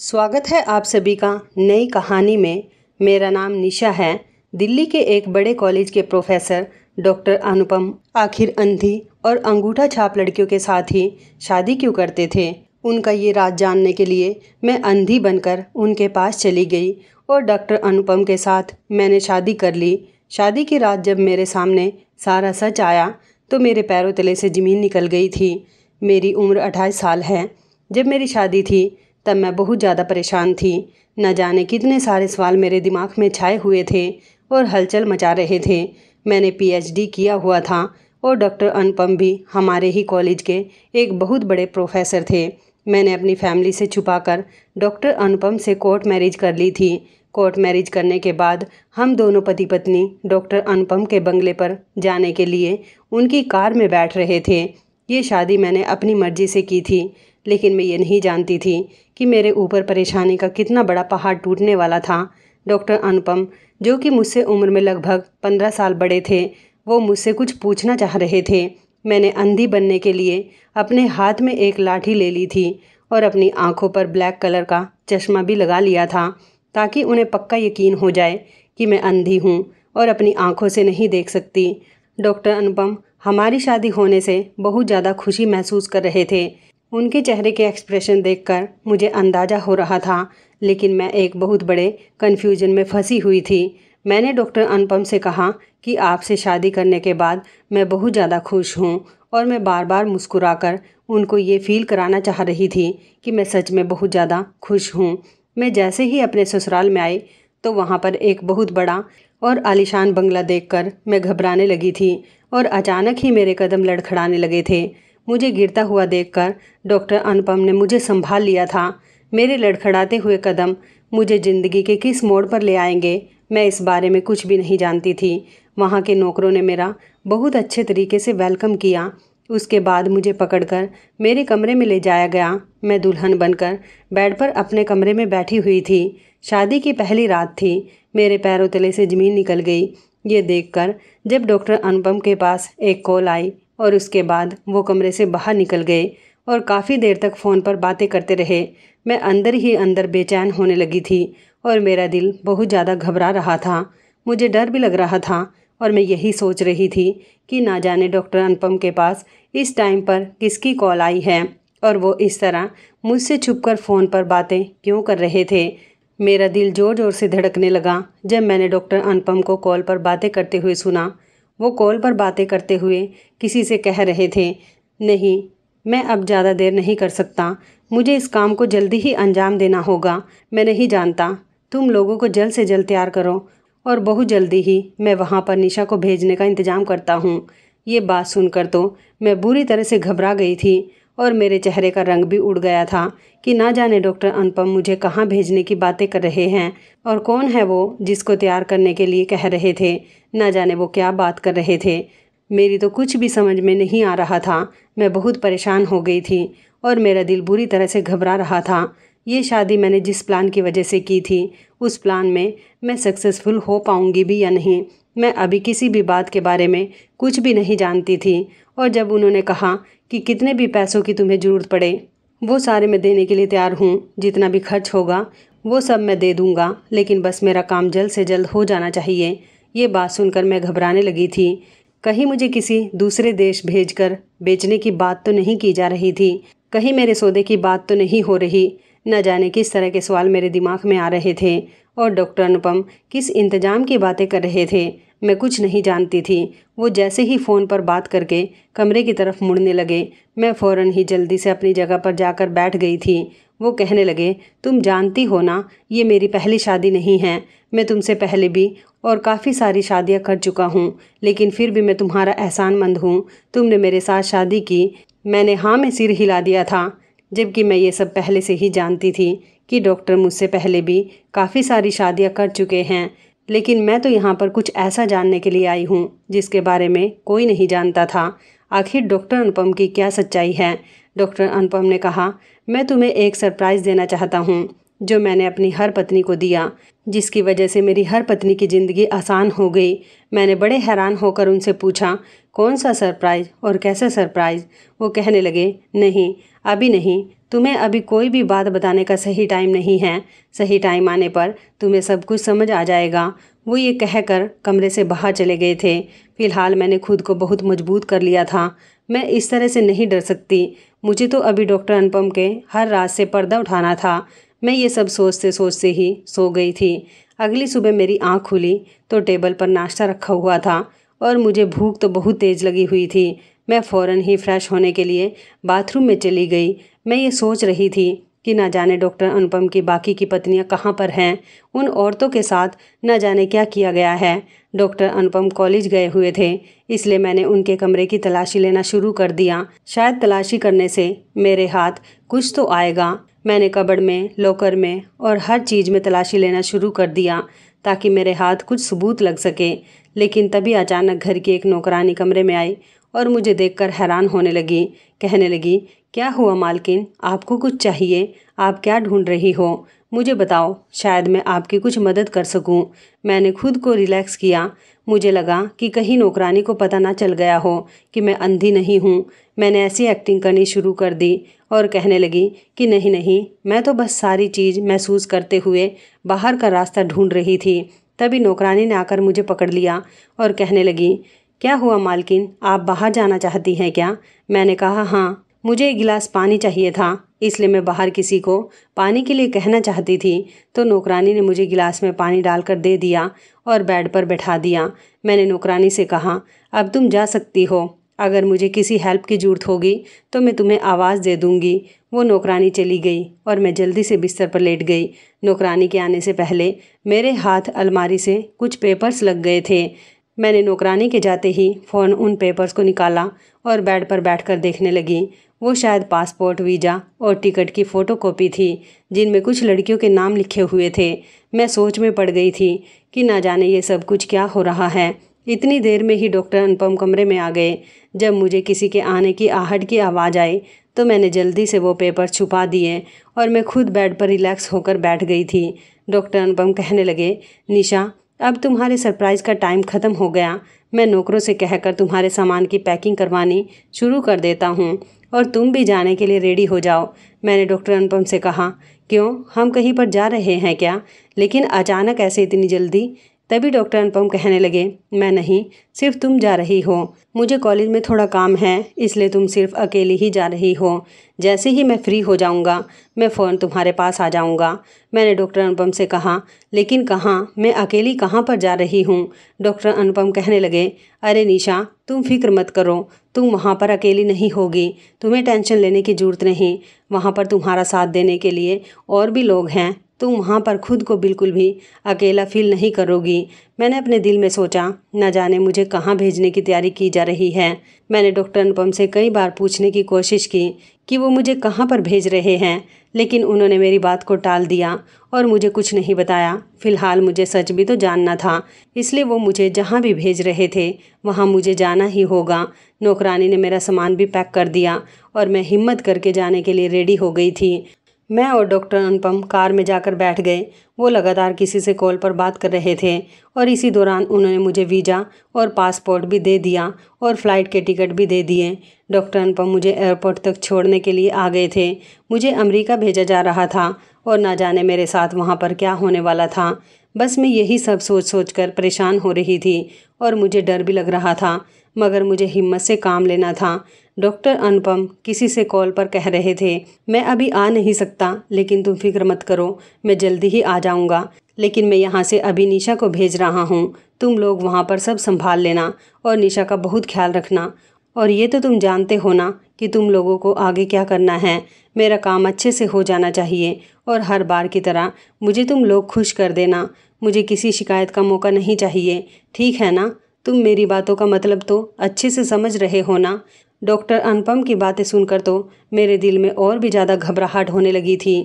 स्वागत है आप सभी का नई कहानी में मेरा नाम निशा है दिल्ली के एक बड़े कॉलेज के प्रोफेसर डॉक्टर अनुपम आखिर अंधी और अंगूठा छाप लड़कियों के साथ ही शादी क्यों करते थे उनका ये राज जानने के लिए मैं अंधी बनकर उनके पास चली गई और डॉक्टर अनुपम के साथ मैंने शादी कर ली शादी की रात जब मेरे सामने सारा सच आया तो मेरे पैरों तले से ज़मीन निकल गई थी मेरी उम्र अट्ठाईस साल है जब मेरी शादी थी तब मैं बहुत ज़्यादा परेशान थी न जाने कितने सारे सवाल मेरे दिमाग में छाए हुए थे और हलचल मचा रहे थे मैंने पीएचडी किया हुआ था और डॉक्टर अनुपम भी हमारे ही कॉलेज के एक बहुत बड़े प्रोफेसर थे मैंने अपनी फैमिली से छुपाकर डॉक्टर अनुपम से कोर्ट मैरिज कर ली थी कोर्ट मैरिज करने के बाद हम दोनों पति पत्नी डॉक्टर अनुपम के बंगले पर जाने के लिए उनकी कार में बैठ रहे थे ये शादी मैंने अपनी मर्जी से की थी लेकिन मैं ये नहीं जानती थी कि मेरे ऊपर परेशानी का कितना बड़ा पहाड़ टूटने वाला था डॉक्टर अनुपम जो कि मुझसे उम्र में लगभग पंद्रह साल बड़े थे वो मुझसे कुछ पूछना चाह रहे थे मैंने अंधी बनने के लिए अपने हाथ में एक लाठी ले ली थी और अपनी आंखों पर ब्लैक कलर का चश्मा भी लगा लिया था ताकि उन्हें पक्का यकीन हो जाए कि मैं अंधी हूँ और अपनी आंखों से नहीं देख सकती डॉक्टर अनुपम हमारी शादी होने से बहुत ज़्यादा खुशी महसूस कर रहे थे उनके चेहरे के एक्सप्रेशन देखकर मुझे अंदाज़ा हो रहा था लेकिन मैं एक बहुत बड़े कन्फ्यूजन में फंसी हुई थी मैंने डॉक्टर अनुपम से कहा कि आपसे शादी करने के बाद मैं बहुत ज़्यादा खुश हूँ और मैं बार बार मुस्कुराकर उनको ये फील कराना चाह रही थी कि मैं सच में बहुत ज़्यादा खुश हूँ मैं जैसे ही अपने ससुराल में आई तो वहाँ पर एक बहुत बड़ा और आलिशान बंगला देखकर मैं घबराने लगी थी और अचानक ही मेरे कदम लड़खड़ाने लगे थे मुझे गिरता हुआ देखकर डॉक्टर अनुपम ने मुझे संभाल लिया था मेरे लड़खड़ाते हुए कदम मुझे ज़िंदगी के किस मोड़ पर ले आएंगे मैं इस बारे में कुछ भी नहीं जानती थी वहाँ के नौकरों ने मेरा बहुत अच्छे तरीके से वेलकम किया उसके बाद मुझे पकड़कर मेरे कमरे में ले जाया गया मैं दुल्हन बनकर बेड पर अपने कमरे में बैठी हुई थी शादी की पहली रात थी मेरे पैरों तले से ज़मीन निकल गई ये देखकर जब डॉक्टर अनुपम के पास एक कॉल आई और उसके बाद वो कमरे से बाहर निकल गए और काफ़ी देर तक फ़ोन पर बातें करते रहे मैं अंदर ही अंदर बेचैन होने लगी थी और मेरा दिल बहुत ज़्यादा घबरा रहा था मुझे डर भी लग रहा था और मैं यही सोच रही थी कि ना जाने डॉक्टर अनुपम के पास इस टाइम पर किसकी कॉल आई है और वो इस तरह मुझसे छुपकर फ़ोन पर बातें क्यों कर रहे थे मेरा दिल ज़ोर ज़ोर से धड़कने लगा जब मैंने डॉक्टर अनुपम को कॉल पर बातें करते हुए सुना वो कॉल पर बातें करते हुए किसी से कह रहे थे नहीं मैं अब ज़्यादा देर नहीं कर सकता मुझे इस काम को जल्दी ही अंजाम देना होगा मैं नहीं जानता तुम लोगों को जल्द से जल्द तैयार करो और बहुत जल्दी ही मैं वहाँ पर निशा को भेजने का इंतज़ाम करता हूँ ये बात सुनकर तो मैं बुरी तरह से घबरा गई थी और मेरे चेहरे का रंग भी उड़ गया था कि ना जाने डॉक्टर अनुपम मुझे कहाँ भेजने की बातें कर रहे हैं और कौन है वो जिसको तैयार करने के लिए कह रहे थे ना जाने वो क्या बात कर रहे थे मेरी तो कुछ भी समझ में नहीं आ रहा था मैं बहुत परेशान हो गई थी और मेरा दिल बुरी तरह से घबरा रहा था ये शादी मैंने जिस प्लान की वजह से की थी उस प्लान में मैं सक्सेसफुल हो पाऊंगी भी या नहीं मैं अभी किसी भी बात के बारे में कुछ भी नहीं जानती थी और जब उन्होंने कहा कि कितने भी पैसों की तुम्हें ज़रूरत पड़े वो सारे मैं देने के लिए तैयार हूँ जितना भी खर्च होगा वो सब मैं दे दूँगा लेकिन बस मेरा काम जल्द से जल्द हो जाना चाहिए ये बात सुनकर मैं घबराने लगी थी कहीं मुझे किसी दूसरे देश भेजकर बेचने की बात तो नहीं की जा रही थी कहीं मेरे सौदे की बात तो नहीं हो रही न जाने किस तरह के सवाल मेरे दिमाग में आ रहे थे और डॉक्टर अनुपम किस इंतजाम की बातें कर रहे थे मैं कुछ नहीं जानती थी वो जैसे ही फ़ोन पर बात करके कमरे की तरफ मुड़ने लगे मैं फ़ौर ही जल्दी से अपनी जगह पर जाकर बैठ गई थी वो कहने लगे तुम जानती हो ना ये मेरी पहली शादी नहीं है मैं तुमसे पहले भी और काफ़ी सारी शादियां कर चुका हूँ लेकिन फिर भी मैं तुम्हारा एहसानमंद हूँ तुमने मेरे साथ शादी की मैंने हाँ में सिर हिला दिया था जबकि मैं ये सब पहले से ही जानती थी कि डॉक्टर मुझसे पहले भी काफ़ी सारी शादियां कर चुके हैं लेकिन मैं तो यहाँ पर कुछ ऐसा जानने के लिए आई हूँ जिसके बारे में कोई नहीं जानता था आखिर डॉक्टर अनुपम की क्या सच्चाई है डॉक्टर अनुपम ने कहा मैं तुम्हें एक सरप्राइज़ देना चाहता हूँ जो मैंने अपनी हर पत्नी को दिया जिसकी वजह से मेरी हर पत्नी की ज़िंदगी आसान हो गई मैंने बड़े हैरान होकर उनसे पूछा कौन सा सरप्राइज़ और कैसा सरप्राइज़ वो कहने लगे नहीं अभी नहीं तुम्हें अभी कोई भी बात बताने का सही टाइम नहीं है सही टाइम आने पर तुम्हें सब कुछ समझ आ जाएगा वो ये कहकर कमरे से बाहर चले गए थे फिलहाल मैंने खुद को बहुत मजबूत कर लिया था मैं इस तरह से नहीं डर सकती मुझे तो अभी डॉक्टर अनुपम के हर रात से पर्दा उठाना था मैं ये सब सोचते सोचते ही सो गई थी अगली सुबह मेरी आँख खुली तो टेबल पर नाश्ता रखा हुआ था और मुझे भूख तो बहुत तेज़ लगी हुई थी मैं फ़ौरन ही फ़्रेश होने के लिए बाथरूम में चली गई मैं ये सोच रही थी कि ना जाने डॉक्टर अनुपम की बाकी की पत्नियां कहाँ पर हैं उन औरतों के साथ ना जाने क्या किया गया है डॉक्टर अनुपम कॉलेज गए हुए थे इसलिए मैंने उनके कमरे की तलाशी लेना शुरू कर दिया शायद तलाशी करने से मेरे हाथ कुछ तो आएगा मैंने कबड़ में लॉकर में और हर चीज़ में तलाशी लेना शुरू कर दिया ताकि मेरे हाथ कुछ सबूत लग सके लेकिन तभी अचानक घर की एक नौकरानी कमरे में आई और मुझे देखकर हैरान होने लगी कहने लगी क्या हुआ मालकिन आपको कुछ चाहिए आप क्या ढूंढ रही हो मुझे बताओ शायद मैं आपकी कुछ मदद कर सकूं। मैंने खुद को रिलैक्स किया मुझे लगा कि कहीं नौकरानी को पता ना चल गया हो कि मैं अंधी नहीं हूँ मैंने ऐसी एक्टिंग करनी शुरू कर दी और कहने लगी कि नहीं नहीं मैं तो बस सारी चीज़ महसूस करते हुए बाहर का रास्ता ढूंढ रही थी तभी नौकरानी ने आकर मुझे पकड़ लिया और कहने लगी क्या हुआ मालकिन आप बाहर जाना चाहती हैं क्या मैंने कहा हाँ मुझे एक गिलास पानी चाहिए था इसलिए मैं बाहर किसी को पानी के लिए कहना चाहती थी तो नौकरानी ने मुझे गिलास में पानी डालकर दे दिया और बेड पर बैठा दिया मैंने नौकरानी से कहा अब तुम जा सकती हो अगर मुझे किसी हेल्प की ज़रूरत होगी तो मैं तुम्हें आवाज़ दे दूँगी वो नौकरानी चली गई और मैं जल्दी से बिस्तर पर लेट गई नौकरानी के आने से पहले मेरे हाथ अलमारी से कुछ पेपर्स लग गए थे मैंने नौकरानी के जाते ही फोन उन पेपर्स को निकाला और बेड पर बैठकर देखने लगी वो शायद पासपोर्ट वीज़ा और टिकट की फ़ोटोकॉपी थी जिनमें कुछ लड़कियों के नाम लिखे हुए थे मैं सोच में पड़ गई थी कि ना जाने ये सब कुछ क्या हो रहा है इतनी देर में ही डॉक्टर अनुपम कमरे में आ गए जब मुझे किसी के आने की आहट की आवाज़ आई तो मैंने जल्दी से वो पेपर छुपा दिए और मैं खुद बेड पर रिलैक्स होकर बैठ गई थी डॉक्टर अनुपम कहने लगे निशा अब तुम्हारे सरप्राइज़ का टाइम ख़त्म हो गया मैं नौकरों से कहकर तुम्हारे सामान की पैकिंग करवानी शुरू कर देता हूँ और तुम भी जाने के लिए रेडी हो जाओ मैंने डॉक्टर अनुपम से कहा क्यों हम कहीं पर जा रहे हैं क्या लेकिन अचानक ऐसे इतनी जल्दी तभी डॉक्टर अनुपम कहने लगे मैं नहीं सिर्फ तुम जा रही हो मुझे कॉलेज में थोड़ा काम है इसलिए तुम सिर्फ अकेली ही जा रही हो जैसे ही मैं फ्री हो जाऊंगा मैं फ़ौरन तुम्हारे पास आ जाऊंगा मैंने डॉक्टर अनुपम से कहा लेकिन कहाँ मैं अकेली कहाँ पर जा रही हूँ डॉक्टर अनुपम कहने लगे अरे निशा तुम फिक्र मत करो तुम वहाँ पर अकेली नहीं होगी तुम्हें टेंशन लेने की ज़रूरत नहीं वहाँ पर तुम्हारा साथ देने के लिए और भी लोग हैं तुम वहाँ पर खुद को बिल्कुल भी अकेला फील नहीं करोगी मैंने अपने दिल में सोचा न जाने मुझे कहाँ भेजने की तैयारी की जा रही है मैंने डॉक्टर अनुपम से कई बार पूछने की कोशिश की कि वो मुझे कहाँ पर भेज रहे हैं लेकिन उन्होंने मेरी बात को टाल दिया और मुझे कुछ नहीं बताया फ़िलहाल मुझे सच भी तो जानना था इसलिए वो मुझे जहाँ भी भेज रहे थे वहाँ मुझे जाना ही होगा नौकरानी ने मेरा सामान भी पैक कर दिया और मैं हिम्मत करके जाने के लिए रेडी हो गई थी मैं और डॉक्टर अनुपम कार में जाकर बैठ गए वो लगातार किसी से कॉल पर बात कर रहे थे और इसी दौरान उन्होंने मुझे वीज़ा और पासपोर्ट भी दे दिया और फ़्लाइट के टिकट भी दे दिए डॉक्टर अनुपम मुझे एयरपोर्ट तक छोड़ने के लिए आ गए थे मुझे अमेरिका भेजा जा रहा था और ना जाने मेरे साथ वहाँ पर क्या होने वाला था बस मैं यही सब सोच सोच कर परेशान हो रही थी और मुझे डर भी लग रहा था मगर मुझे हिम्मत से काम लेना था डॉक्टर अनुपम किसी से कॉल पर कह रहे थे मैं अभी आ नहीं सकता लेकिन तुम फिक्र मत करो मैं जल्दी ही आ जाऊँगा लेकिन मैं यहाँ से अभी निशा को भेज रहा हूँ तुम लोग वहाँ पर सब संभाल लेना और निशा का बहुत ख्याल रखना और ये तो तुम जानते हो ना कि तुम लोगों को आगे क्या करना है मेरा काम अच्छे से हो जाना चाहिए और हर बार की तरह मुझे तुम लोग खुश कर देना मुझे किसी शिकायत का मौका नहीं चाहिए ठीक है ना तुम मेरी बातों का मतलब तो अच्छे से समझ रहे हो ना डॉक्टर अनुपम की बातें सुनकर तो मेरे दिल में और भी ज़्यादा घबराहट होने लगी थी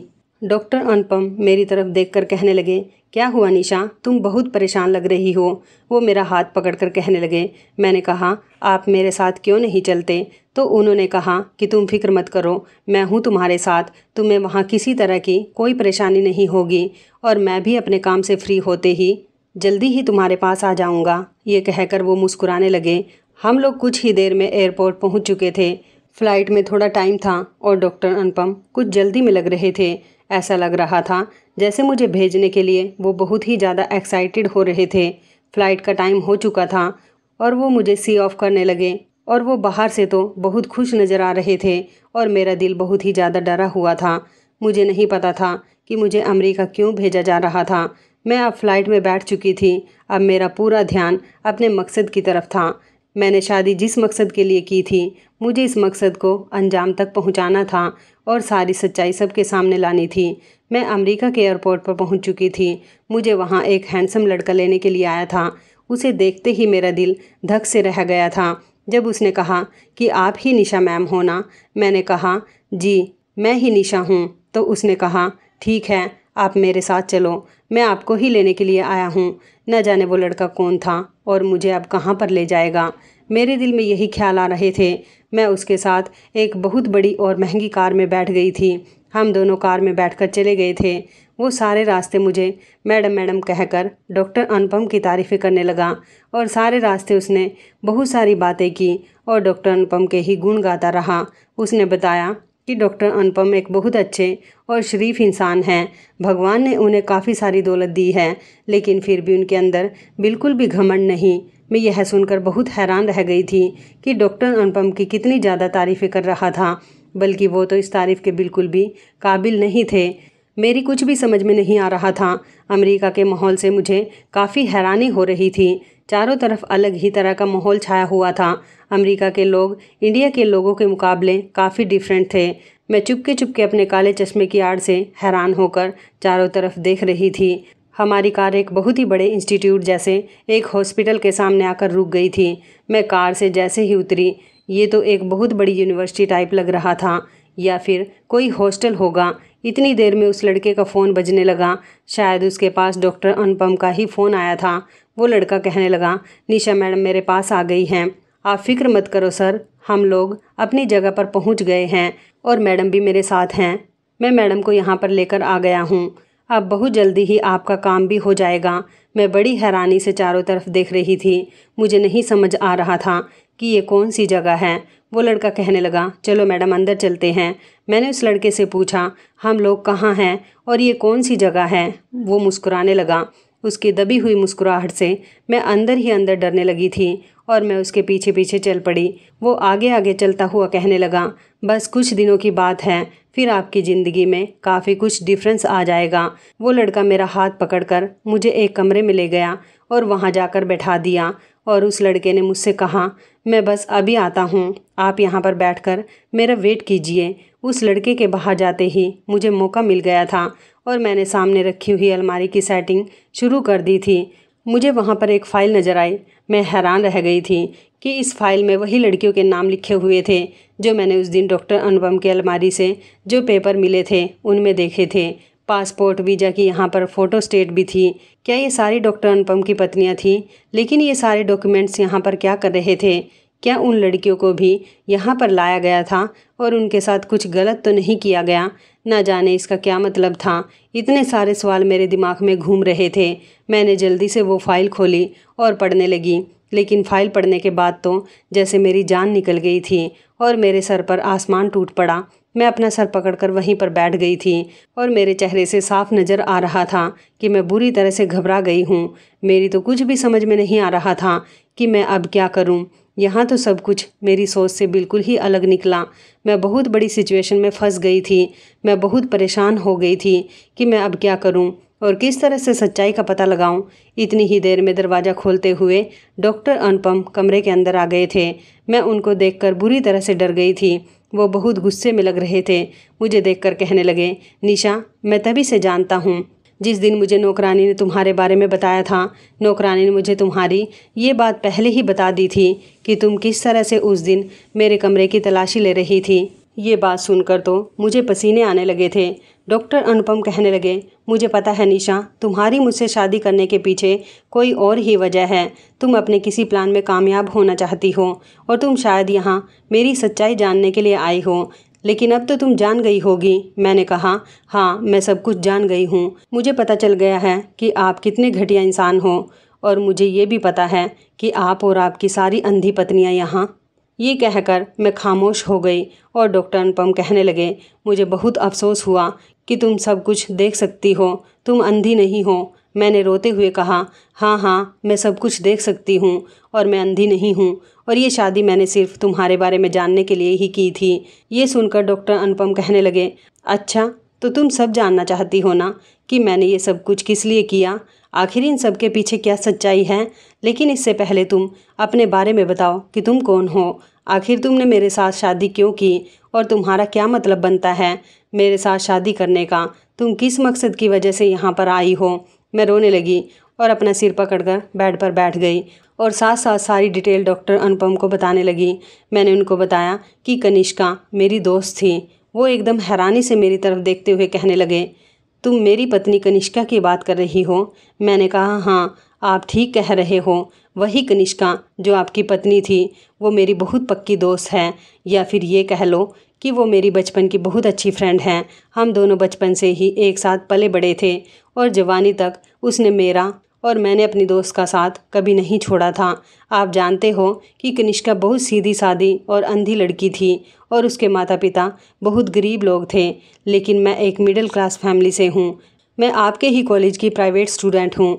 डॉक्टर अनुपम मेरी तरफ देखकर कहने लगे क्या हुआ निशा तुम बहुत परेशान लग रही हो वो मेरा हाथ पकड़कर कहने लगे मैंने कहा आप मेरे साथ क्यों नहीं चलते तो उन्होंने कहा कि तुम फिक्र मत करो मैं हूँ तुम्हारे साथ तुम्हें वहाँ किसी तरह की कोई परेशानी नहीं होगी और मैं भी अपने काम से फ्री होते ही जल्दी ही तुम्हारे पास आ जाऊँगा ये कहकर वो मुस्कुराने लगे हम लोग कुछ ही देर में एयरपोर्ट पहुँच चुके थे फ्लाइट में थोड़ा टाइम था और डॉक्टर अनुपम कुछ जल्दी में लग रहे थे ऐसा लग रहा था जैसे मुझे भेजने के लिए वो बहुत ही ज़्यादा एक्साइटेड हो रहे थे फ़्लाइट का टाइम हो चुका था और वो मुझे सी ऑफ करने लगे और वो बाहर से तो बहुत खुश नज़र आ रहे थे और मेरा दिल बहुत ही ज़्यादा डरा हुआ था मुझे नहीं पता था कि मुझे अमेरिका क्यों भेजा जा रहा था मैं अब फ़्लाइट में बैठ चुकी थी अब मेरा पूरा ध्यान अपने मकसद की तरफ था मैंने शादी जिस मकसद के लिए की थी मुझे इस मकसद को अंजाम तक पहुंचाना था और सारी सच्चाई सबके सामने लानी थी मैं अमेरिका के एयरपोर्ट पर पहुंच चुकी थी मुझे वहां एक हैंडसम लड़का लेने के लिए आया था उसे देखते ही मेरा दिल धक से रह गया था जब उसने कहा कि आप ही निशा मैम हो ना मैंने कहा जी मैं ही निशा हूँ तो उसने कहा ठीक है आप मेरे साथ चलो मैं आपको ही लेने के लिए आया हूँ न जाने वो लड़का कौन था और मुझे अब कहाँ पर ले जाएगा मेरे दिल में यही ख्याल आ रहे थे मैं उसके साथ एक बहुत बड़ी और महंगी कार में बैठ गई थी हम दोनों कार में बैठकर चले गए थे वो सारे रास्ते मुझे मैडम मैडम कहकर डॉक्टर अनुपम की तारीफ़ें करने लगा और सारे रास्ते उसने बहुत सारी बातें की और डॉक्टर अनुपम के ही गुण गाता रहा उसने बताया कि डॉक्टर अनुपम एक बहुत अच्छे और शरीफ इंसान हैं भगवान ने उन्हें काफ़ी सारी दौलत दी है लेकिन फिर भी उनके अंदर बिल्कुल भी घमंड नहीं मैं यह सुनकर बहुत हैरान रह गई थी कि डॉक्टर अनुपम की कितनी ज़्यादा तारीफ़ें कर रहा था बल्कि वो तो इस तारीफ़ के बिल्कुल भी काबिल नहीं थे मेरी कुछ भी समझ में नहीं आ रहा था अमेरिका के माहौल से मुझे काफ़ी हैरानी हो रही थी चारों तरफ अलग ही तरह का माहौल छाया हुआ था अमेरिका के लोग इंडिया के लोगों के मुकाबले काफ़ी डिफरेंट थे मैं चुपके चुपके अपने काले चश्मे की आड़ से हैरान होकर चारों तरफ देख रही थी हमारी कार एक बहुत ही बड़े इंस्टीट्यूट जैसे एक हॉस्पिटल के सामने आकर रुक गई थी मैं कार से जैसे ही उतरी ये तो एक बहुत बड़ी यूनिवर्सिटी टाइप लग रहा था या फिर कोई हॉस्टल होगा इतनी देर में उस लड़के का फ़ोन बजने लगा शायद उसके पास डॉक्टर अनुपम का ही फ़ोन आया था वो लड़का कहने लगा निशा मैडम मेरे पास आ गई हैं आप फिक्र मत करो सर हम लोग अपनी जगह पर पहुंच गए हैं और मैडम भी मेरे साथ हैं मैं मैडम को यहाँ पर लेकर आ गया हूँ अब बहुत जल्दी ही आपका काम भी हो जाएगा मैं बड़ी हैरानी से चारों तरफ देख रही थी मुझे नहीं समझ आ रहा था कि ये कौन सी जगह है वो लड़का कहने लगा चलो मैडम अंदर चलते हैं मैंने उस लड़के से पूछा हम लोग कहाँ हैं और ये कौन सी जगह है वो मुस्कुराने लगा उसकी दबी हुई मुस्कुराहट से मैं अंदर ही अंदर डरने लगी थी और मैं उसके पीछे पीछे चल पड़ी वो आगे आगे चलता हुआ कहने लगा बस कुछ दिनों की बात है फिर आपकी ज़िंदगी में काफ़ी कुछ डिफरेंस आ जाएगा वो लड़का मेरा हाथ पकड़कर मुझे एक कमरे में ले गया और वहाँ जाकर बैठा दिया और उस लड़के ने मुझसे कहा मैं बस अभी आता हूँ आप यहाँ पर बैठकर मेरा वेट कीजिए उस लड़के के बाहर जाते ही मुझे मौका मिल गया था और मैंने सामने रखी हुई अलमारी की सेटिंग शुरू कर दी थी मुझे वहाँ पर एक फ़ाइल नज़र आई मैं हैरान रह गई थी कि इस फाइल में वही लड़कियों के नाम लिखे हुए थे जो मैंने उस दिन डॉक्टर अनुपम की अलमारी से जो पेपर मिले थे उनमें देखे थे पासपोर्ट वीज़ा की यहाँ पर फ़ोटो स्टेट भी थी क्या ये सारी डॉक्टर अनुपम की पत्नियाँ थीं लेकिन ये सारे डॉक्यूमेंट्स यहाँ पर क्या कर रहे थे क्या उन लड़कियों को भी यहाँ पर लाया गया था और उनके साथ कुछ गलत तो नहीं किया गया न जाने इसका क्या मतलब था इतने सारे सवाल मेरे दिमाग में घूम रहे थे मैंने जल्दी से वो फ़ाइल खोली और पढ़ने लगी लेकिन फ़ाइल पढ़ने के बाद तो जैसे मेरी जान निकल गई थी और मेरे सर पर आसमान टूट पड़ा मैं अपना सर पकड़कर वहीं पर बैठ गई थी और मेरे चेहरे से साफ नज़र आ रहा था कि मैं बुरी तरह से घबरा गई हूँ मेरी तो कुछ भी समझ में नहीं आ रहा था कि मैं अब क्या करूँ यहाँ तो सब कुछ मेरी सोच से बिल्कुल ही अलग निकला मैं बहुत बड़ी सिचुएशन में फंस गई थी मैं बहुत परेशान हो गई थी कि मैं अब क्या करूँ और किस तरह से सच्चाई का पता लगाऊं इतनी ही देर में दरवाज़ा खोलते हुए डॉक्टर अनुपम कमरे के अंदर आ गए थे मैं उनको देखकर बुरी तरह से डर गई थी वो बहुत गुस्से में लग रहे थे मुझे देखकर कहने लगे निशा मैं तभी से जानता हूँ जिस दिन मुझे नौकरानी ने तुम्हारे बारे में बताया था नौकरानी ने मुझे तुम्हारी ये बात पहले ही बता दी थी कि तुम किस तरह से उस दिन मेरे कमरे की तलाशी ले रही थी ये बात सुनकर तो मुझे पसीने आने लगे थे डॉक्टर अनुपम कहने लगे मुझे पता है निशा तुम्हारी मुझसे शादी करने के पीछे कोई और ही वजह है तुम अपने किसी प्लान में कामयाब होना चाहती हो और तुम शायद यहाँ मेरी सच्चाई जानने के लिए आई हो लेकिन अब तो तुम जान गई होगी मैंने कहा हाँ मैं सब कुछ जान गई हूँ मुझे पता चल गया है कि आप कितने घटिया इंसान हो और मुझे ये भी पता है कि आप और आपकी सारी अंधी पत्नियाँ यहाँ ये कहकर मैं खामोश हो गई और डॉक्टर अनुपम कहने लगे मुझे बहुत अफसोस हुआ कि तुम सब कुछ देख सकती हो तुम अंधी नहीं हो मैंने रोते हुए कहा हाँ हाँ मैं सब कुछ देख सकती हूँ और मैं अंधी नहीं हूँ और ये शादी मैंने सिर्फ तुम्हारे बारे में जानने के लिए ही की थी ये सुनकर डॉक्टर अनुपम कहने लगे अच्छा तो तुम सब जानना चाहती हो ना कि मैंने ये सब कुछ किस लिए किया आखिर इन सब के पीछे क्या सच्चाई है लेकिन इससे पहले तुम अपने बारे में बताओ कि तुम कौन हो आखिर तुमने मेरे साथ शादी क्यों की और तुम्हारा क्या मतलब बनता है मेरे साथ शादी करने का तुम किस मकसद की वजह से यहाँ पर आई हो मैं रोने लगी और अपना सिर पकड़कर बेड पर बैठ गई और साथ साथ सारी डिटेल डॉक्टर अनुपम को बताने लगी मैंने उनको बताया कि कनिष्का मेरी दोस्त थी वो एकदम हैरानी से मेरी तरफ देखते हुए कहने लगे तुम मेरी पत्नी कनिष्का की बात कर रही हो मैंने कहा हाँ आप ठीक कह रहे हो वही कनिष्का जो आपकी पत्नी थी वो मेरी बहुत पक्की दोस्त है या फिर ये कह लो कि वो मेरी बचपन की बहुत अच्छी फ्रेंड है हम दोनों बचपन से ही एक साथ पले बड़े थे और जवानी तक उसने मेरा और मैंने अपनी दोस्त का साथ कभी नहीं छोड़ा था आप जानते हो कि कनिष्का बहुत सीधी सादी और अंधी लड़की थी और उसके माता पिता बहुत गरीब लोग थे लेकिन मैं एक मिडिल क्लास फैमिली से हूँ मैं आपके ही कॉलेज की प्राइवेट स्टूडेंट हूँ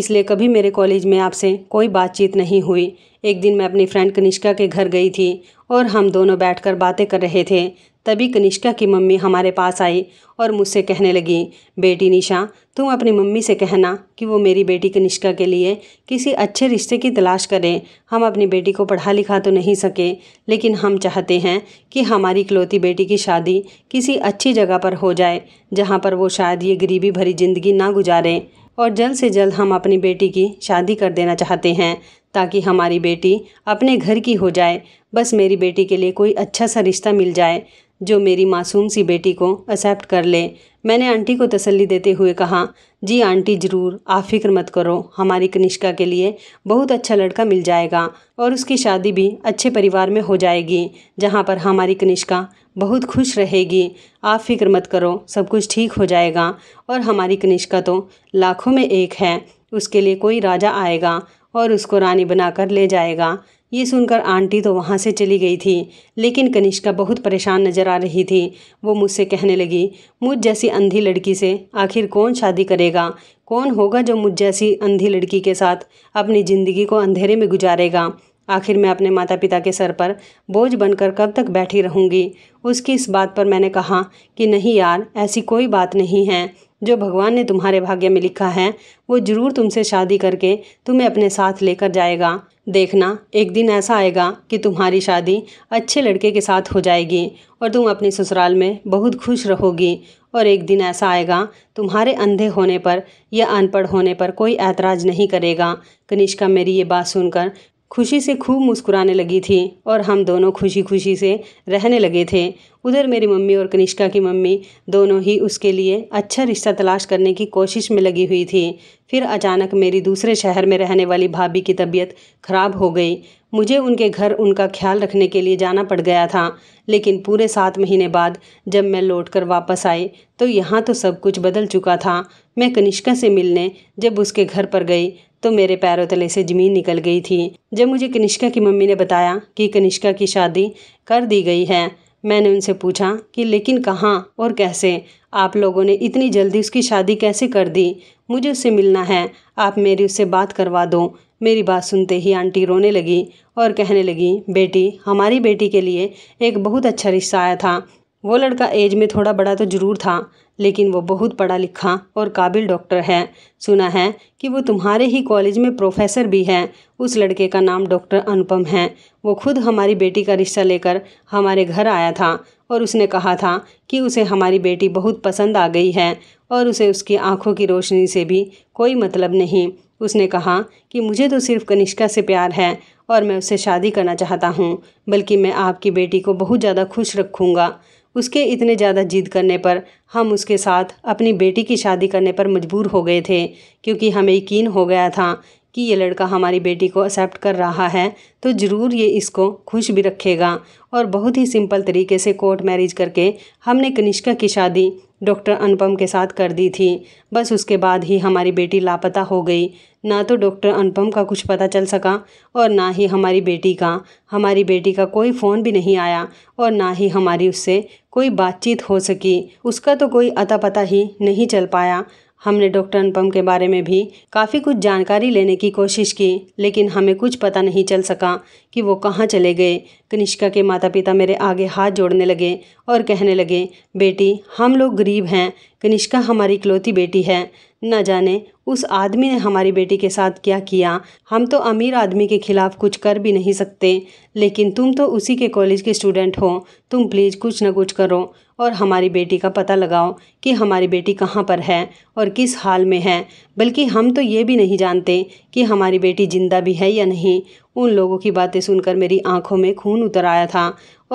इसलिए कभी मेरे कॉलेज में आपसे कोई बातचीत नहीं हुई एक दिन मैं अपनी फ्रेंड कनिष्का के घर गई थी और हम दोनों बैठकर बातें कर रहे थे तभी कनिष्का की मम्मी हमारे पास आई और मुझसे कहने लगी बेटी निशा तुम अपनी मम्मी से कहना कि वो मेरी बेटी कनिष्का के लिए किसी अच्छे रिश्ते की तलाश करें हम अपनी बेटी को पढ़ा लिखा तो नहीं सके लेकिन हम चाहते हैं कि हमारी इकलौती बेटी की शादी किसी अच्छी जगह पर हो जाए जहाँ पर वो शायद ये गरीबी भरी ज़िंदगी ना गुजारें और जल्द से जल्द हम अपनी बेटी की शादी कर देना चाहते हैं ताकि हमारी बेटी अपने घर की हो जाए बस मेरी बेटी के लिए कोई अच्छा सा रिश्ता मिल जाए जो मेरी मासूम सी बेटी को एक्सेप्ट कर ले मैंने आंटी को तसल्ली देते हुए कहा जी आंटी ज़रूर आप फिक्र मत करो हमारी कनिष्का के लिए बहुत अच्छा लड़का मिल जाएगा और उसकी शादी भी अच्छे परिवार में हो जाएगी जहाँ पर हमारी कनिष्का बहुत खुश रहेगी आप फिक्र मत करो सब कुछ ठीक हो जाएगा और हमारी कनिष्का तो लाखों में एक है उसके लिए कोई राजा आएगा और उसको रानी बनाकर ले जाएगा ये सुनकर आंटी तो वहाँ से चली गई थी लेकिन कनिष्का बहुत परेशान नज़र आ रही थी वो मुझसे कहने लगी मुझ जैसी अंधी लड़की से आखिर कौन शादी करेगा कौन होगा जो मुझ जैसी अंधी लड़की के साथ अपनी ज़िंदगी को अंधेरे में गुजारेगा आखिर मैं अपने माता पिता के सर पर बोझ बनकर कब तक बैठी रहूँगी उसकी इस बात पर मैंने कहा कि नहीं यार ऐसी कोई बात नहीं है जो भगवान ने तुम्हारे भाग्य में लिखा है वो ज़रूर तुमसे शादी करके तुम्हें अपने साथ लेकर जाएगा देखना एक दिन ऐसा आएगा कि तुम्हारी शादी अच्छे लड़के के साथ हो जाएगी और तुम अपने ससुराल में बहुत खुश रहोगी और एक दिन ऐसा आएगा तुम्हारे अंधे होने पर या अनपढ़ होने पर कोई ऐतराज़ नहीं करेगा कनिष्का मेरी ये बात सुनकर खुशी से खूब मुस्कुराने लगी थी और हम दोनों खुशी खुशी से रहने लगे थे उधर मेरी मम्मी और कनिष्का की मम्मी दोनों ही उसके लिए अच्छा रिश्ता तलाश करने की कोशिश में लगी हुई थी फिर अचानक मेरी दूसरे शहर में रहने वाली भाभी की तबीयत खराब हो गई मुझे उनके घर उनका ख्याल रखने के लिए जाना पड़ गया था लेकिन पूरे सात महीने बाद जब मैं लौट वापस आई तो यहाँ तो सब कुछ बदल चुका था मैं कनिष्का से मिलने जब उसके घर पर गई तो मेरे पैरों तले से ज़मीन निकल गई थी जब मुझे कनिष्का की मम्मी ने बताया कि कनिष्का की शादी कर दी गई है मैंने उनसे पूछा कि लेकिन कहाँ और कैसे आप लोगों ने इतनी जल्दी उसकी शादी कैसे कर दी मुझे उससे मिलना है आप मेरी उससे बात करवा दो मेरी बात सुनते ही आंटी रोने लगी और कहने लगी बेटी हमारी बेटी के लिए एक बहुत अच्छा रिश्ता आया था वो लड़का एज में थोड़ा बड़ा तो ज़रूर था लेकिन वो बहुत पढ़ा लिखा और काबिल डॉक्टर है सुना है कि वो तुम्हारे ही कॉलेज में प्रोफेसर भी है उस लड़के का नाम डॉक्टर अनुपम है वो खुद हमारी बेटी का रिश्ता लेकर हमारे घर आया था और उसने कहा था कि उसे हमारी बेटी बहुत पसंद आ गई है और उसे उसकी आँखों की रोशनी से भी कोई मतलब नहीं उसने कहा कि मुझे तो सिर्फ कनिष्का से प्यार है और मैं उससे शादी करना चाहता हूँ बल्कि मैं आपकी बेटी को बहुत ज़्यादा खुश रखूँगा उसके इतने ज़्यादा जिद करने पर हम उसके साथ अपनी बेटी की शादी करने पर मजबूर हो गए थे क्योंकि हमें यकीन हो गया था कि ये लड़का हमारी बेटी को एक्सेप्ट कर रहा है तो ज़रूर ये इसको खुश भी रखेगा और बहुत ही सिंपल तरीके से कोर्ट मैरिज करके हमने कनिष्का की शादी डॉक्टर अनुपम के साथ कर दी थी बस उसके बाद ही हमारी बेटी लापता हो गई ना तो डॉक्टर अनुपम का कुछ पता चल सका और ना ही हमारी बेटी का हमारी बेटी का कोई फ़ोन भी नहीं आया और ना ही हमारी उससे कोई बातचीत हो सकी उसका तो कोई अता पता ही नहीं चल पाया हमने डॉक्टर अनुपम के बारे में भी काफ़ी कुछ जानकारी लेने की कोशिश की लेकिन हमें कुछ पता नहीं चल सका कि वो कहाँ चले गए कनिष्का के माता पिता मेरे आगे हाथ जोड़ने लगे और कहने लगे बेटी हम लोग गरीब हैं कनिष्का हमारी इकलौती बेटी है न जाने उस आदमी ने हमारी बेटी के साथ क्या किया हम तो अमीर आदमी के खिलाफ कुछ कर भी नहीं सकते लेकिन तुम तो उसी के कॉलेज के स्टूडेंट हो तुम प्लीज़ कुछ ना कुछ करो और हमारी बेटी का पता लगाओ कि हमारी बेटी कहाँ पर है और किस हाल में है बल्कि हम तो ये भी नहीं जानते कि हमारी बेटी ज़िंदा भी है या नहीं उन लोगों की बातें सुनकर मेरी आंखों में खून उतर आया था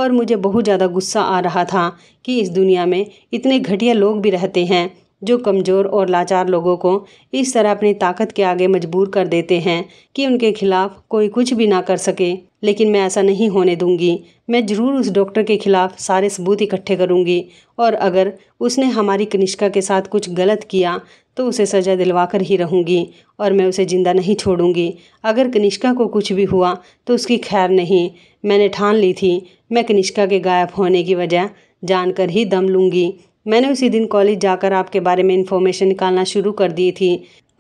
और मुझे बहुत ज़्यादा गुस्सा आ रहा था कि इस दुनिया में इतने घटिया लोग भी रहते हैं जो कमज़ोर और लाचार लोगों को इस तरह अपनी ताकत के आगे मजबूर कर देते हैं कि उनके खिलाफ कोई कुछ भी ना कर सके लेकिन मैं ऐसा नहीं होने दूंगी मैं ज़रूर उस डॉक्टर के खिलाफ सारे सबूत इकट्ठे करूंगी और अगर उसने हमारी कनिष्का के साथ कुछ गलत किया तो उसे सज़ा दिलवा कर ही रहूंगी और मैं उसे ज़िंदा नहीं छोड़ूंगी अगर कनिष्का को कुछ भी हुआ तो उसकी खैर नहीं मैंने ठान ली थी मैं कनिष्का के गायब होने की वजह जानकर ही दम लूँगी मैंने उसी दिन कॉलेज जाकर आपके बारे में इन्फॉर्मेशन निकालना शुरू कर दी थी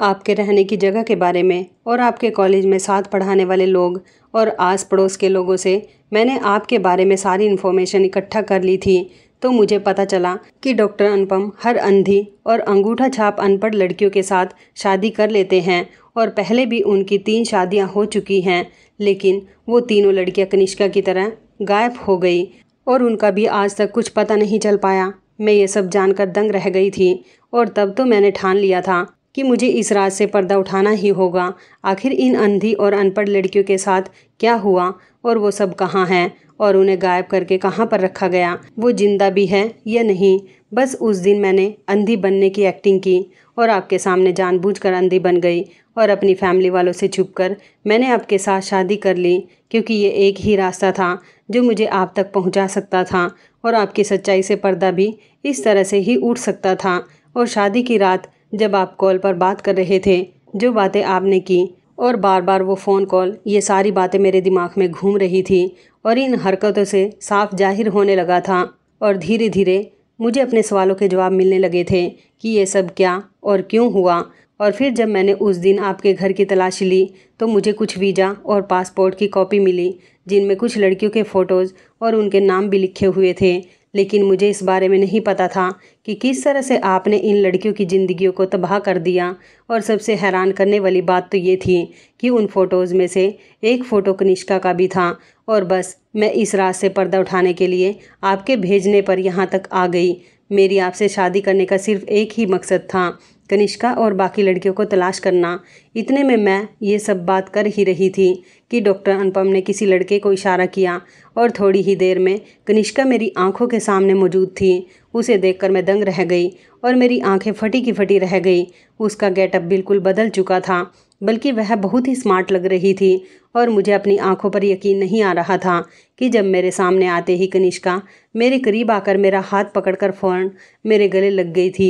आपके रहने की जगह के बारे में और आपके कॉलेज में साथ पढ़ाने वाले लोग और आस पड़ोस के लोगों से मैंने आपके बारे में सारी इन्फॉर्मेशन इकट्ठा कर ली थी तो मुझे पता चला कि डॉक्टर अनुपम हर अंधी और अंगूठा छाप अनपढ़ लड़कियों के साथ शादी कर लेते हैं और पहले भी उनकी तीन शादियां हो चुकी हैं लेकिन वो तीनों लड़कियां कनिष्का की तरह गायब हो गई और उनका भी आज तक कुछ पता नहीं चल पाया मैं ये सब जानकर दंग रह गई थी और तब तो मैंने ठान लिया था कि मुझे इस राज से पर्दा उठाना ही होगा आखिर इन अंधी और अनपढ़ लड़कियों के साथ क्या हुआ और वो सब कहाँ हैं और उन्हें गायब करके कहाँ पर रखा गया वो जिंदा भी है या नहीं बस उस दिन मैंने अंधी बनने की एक्टिंग की और आपके सामने जानबूझकर अंधी बन गई और अपनी फैमिली वालों से छुपकर मैंने आपके साथ शादी कर ली क्योंकि ये एक ही रास्ता था जो मुझे आप तक पहुंचा सकता था और आपकी सच्चाई से पर्दा भी इस तरह से ही उठ सकता था और शादी की रात जब आप कॉल पर बात कर रहे थे जो बातें आपने की और बार बार वो फ़ोन कॉल ये सारी बातें मेरे दिमाग में घूम रही थी और इन हरकतों से साफ जाहिर होने लगा था और धीरे धीरे मुझे अपने सवालों के जवाब मिलने लगे थे कि ये सब क्या और क्यों हुआ और फिर जब मैंने उस दिन आपके घर की तलाशी ली तो मुझे कुछ वीज़ा और पासपोर्ट की कॉपी मिली जिनमें कुछ लड़कियों के फ़ोटोज़ और उनके नाम भी लिखे हुए थे लेकिन मुझे इस बारे में नहीं पता था कि किस तरह से आपने इन लड़कियों की ज़िंदगियों को तबाह कर दिया और सबसे हैरान करने वाली बात तो ये थी कि उन फ़ोटोज़ में से एक फ़ोटो कनिष्का का भी था और बस मैं इस रास्ते से पर्दा उठाने के लिए आपके भेजने पर यहाँ तक आ गई मेरी आपसे शादी करने का सिर्फ एक ही मकसद था कनिष्का और बाकी लड़कियों को तलाश करना इतने में मैं ये सब बात कर ही रही थी कि डॉक्टर अनुपम ने किसी लड़के को इशारा किया और थोड़ी ही देर में कनिष्का मेरी आंखों के सामने मौजूद थी उसे देखकर मैं दंग रह गई और मेरी आंखें फटी की फटी रह गई उसका गेटअप बिल्कुल बदल चुका था बल्कि वह बहुत ही स्मार्ट लग रही थी और मुझे अपनी आंखों पर यकीन नहीं आ रहा था कि जब मेरे सामने आते ही कनिष्का मेरे करीब आकर मेरा हाथ पकड़कर फ़ौरन मेरे गले लग गई थी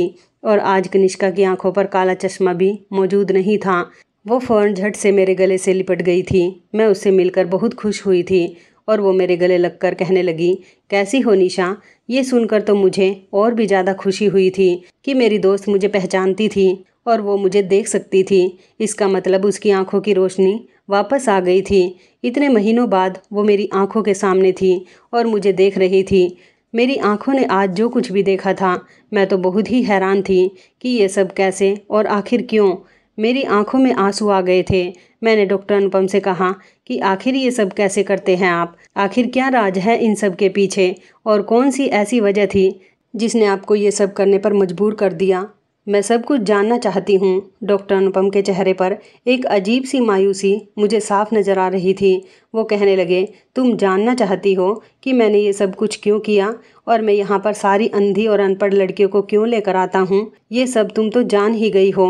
और आज कनिष्का की आंखों पर काला चश्मा भी मौजूद नहीं था वो फ़ौरन झट से मेरे गले से लिपट गई थी मैं उससे मिलकर बहुत खुश हुई थी और वो मेरे गले लगकर कहने लगी कैसी हो निशा ये सुनकर तो मुझे और भी ज़्यादा खुशी हुई थी कि मेरी दोस्त मुझे पहचानती थी और वो मुझे देख सकती थी इसका मतलब उसकी आंखों की रोशनी वापस आ गई थी इतने महीनों बाद वो मेरी आंखों के सामने थी और मुझे देख रही थी मेरी आंखों ने आज जो कुछ भी देखा था मैं तो बहुत ही हैरान थी कि ये सब कैसे और आखिर क्यों मेरी आंखों में आंसू आ गए थे मैंने डॉक्टर अनुपम से कहा कि आखिर ये सब कैसे करते हैं आप आखिर क्या राज है इन सब के पीछे और कौन सी ऐसी वजह थी जिसने आपको ये सब करने पर मजबूर कर दिया मैं सब कुछ जानना चाहती हूँ डॉक्टर अनुपम के चेहरे पर एक अजीब सी मायूसी मुझे साफ नज़र आ रही थी वो कहने लगे तुम जानना चाहती हो कि मैंने ये सब कुछ क्यों किया और मैं यहाँ पर सारी अंधी और अनपढ़ लड़कियों को क्यों लेकर आता हूँ ये सब तुम तो जान ही गई हो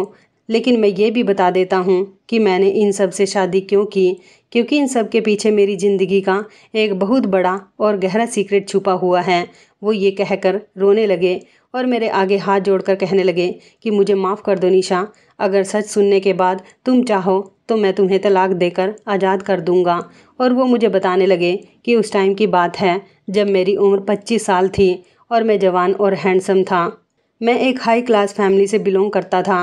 लेकिन मैं ये भी बता देता हूँ कि मैंने इन सब से शादी क्यों की क्योंकि इन सब के पीछे मेरी ज़िंदगी का एक बहुत बड़ा और गहरा सीक्रेट छुपा हुआ है वो ये कहकर रोने लगे और मेरे आगे हाथ जोड़कर कहने लगे कि मुझे माफ़ कर दो निशा अगर सच सुनने के बाद तुम चाहो तो मैं तुम्हें तलाक देकर आज़ाद कर दूंगा और वो मुझे बताने लगे कि उस टाइम की बात है जब मेरी उम्र 25 साल थी और मैं जवान और हैंडसम था मैं एक हाई क्लास फैमिली से बिलोंग करता था